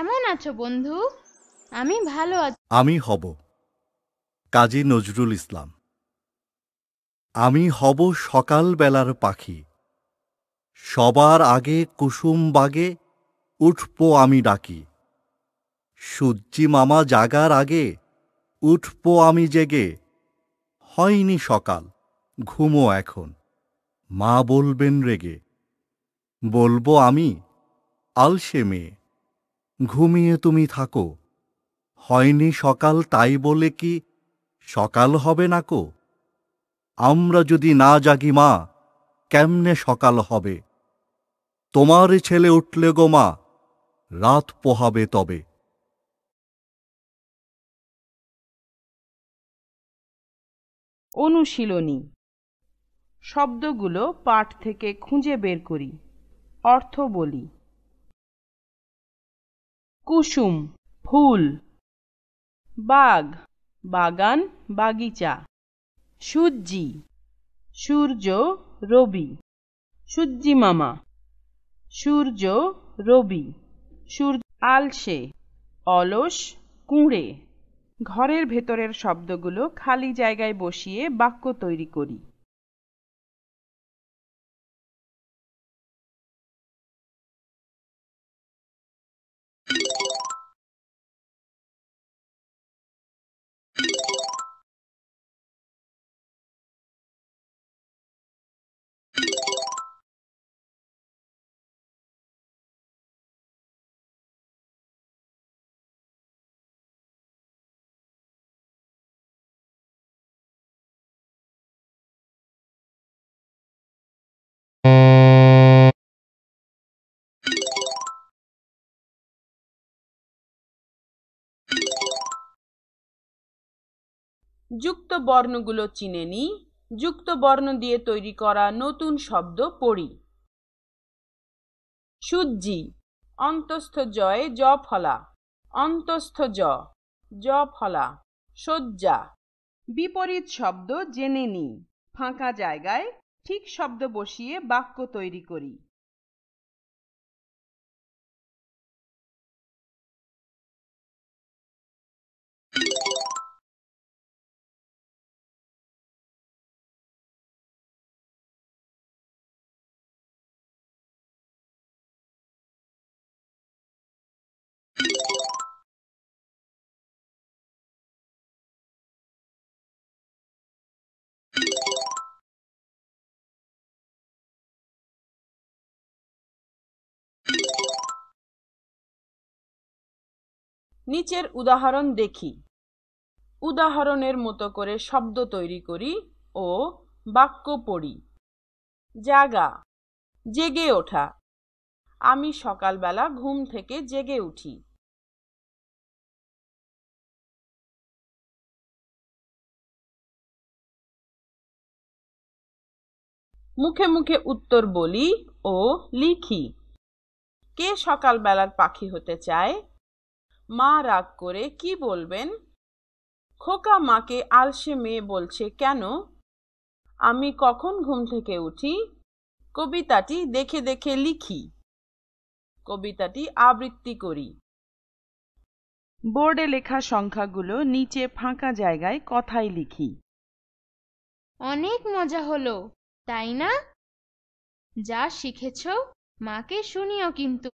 কেমন আছো বন্ধু আমি ভালো আছি আমি হব কাজী নজরুল ইসলাম আমি হব সকালবেলার পাখি সবার আগে কুসুম বাগে উঠব আমি ডাকি সূর্যি মামা জাগার আগে উঠব আমি জেগে হয়নি সকাল ঘুমো এখন মা বলবেন রেগে বলবো আমি আলসে মেয়ে ঘুমিয়ে তুমি থাকো হয়নি সকাল তাই বলে কি সকাল হবে না কো আমরা যদি না জাগি মা কেমনে সকাল হবে তোমার ছেলে উঠলে গো মা রাত পোহাবে তবে অনুশীলনী শব্দগুলো পাঠ থেকে খুঁজে বের করি অর্থ বলি কুসুম ফুল বাগ বাগান বাগিচা সূর্যি সূর্য রবি সূর্যি মামা সূর্য রবি সূর্য আলসে অলস কুঁড়ে ঘরের ভেতরের শব্দগুলো খালি জায়গায় বসিয়ে বাক্য তৈরি করি যুক্ত বর্ণগুলো চিনে নিই যুক্ত বর্ণ দিয়ে তৈরি করা নতুন শব্দ পড়ি সুজ্জি অন্তস্থ জয়ে জ ফলা অন্তস্থ জ জ ফলা শয্যা বিপরীত শব্দ জেনে নিই ফাঁকা জায়গায় ঠিক শব্দ বসিয়ে বাক্য তৈরি করি নিচের উদাহরণ দেখি উদাহরণের মতো করে শব্দ তৈরি করি ও বাক্য পড়ি জাগা জেগে ওঠা আমি সকালবেলা ঘুম থেকে জেগে উঠি মুখে মুখে উত্তর বলি ও লিখি কে সকালবেলার পাখি হতে চায় মা রাগ করে কি বলবেন খোকা মাকে আলসে মেয়ে বলছে কেন আমি কখন ঘুম থেকে উঠি কবিতাটি দেখে দেখে লিখি কবিতাটি আবৃত্তি করি বোর্ডে লেখা সংখ্যাগুলো নিচে ফাঁকা জায়গায় কথায় লিখি অনেক মজা হলো তাই না যা শিখেছ মাকে শুনিও কিন্তু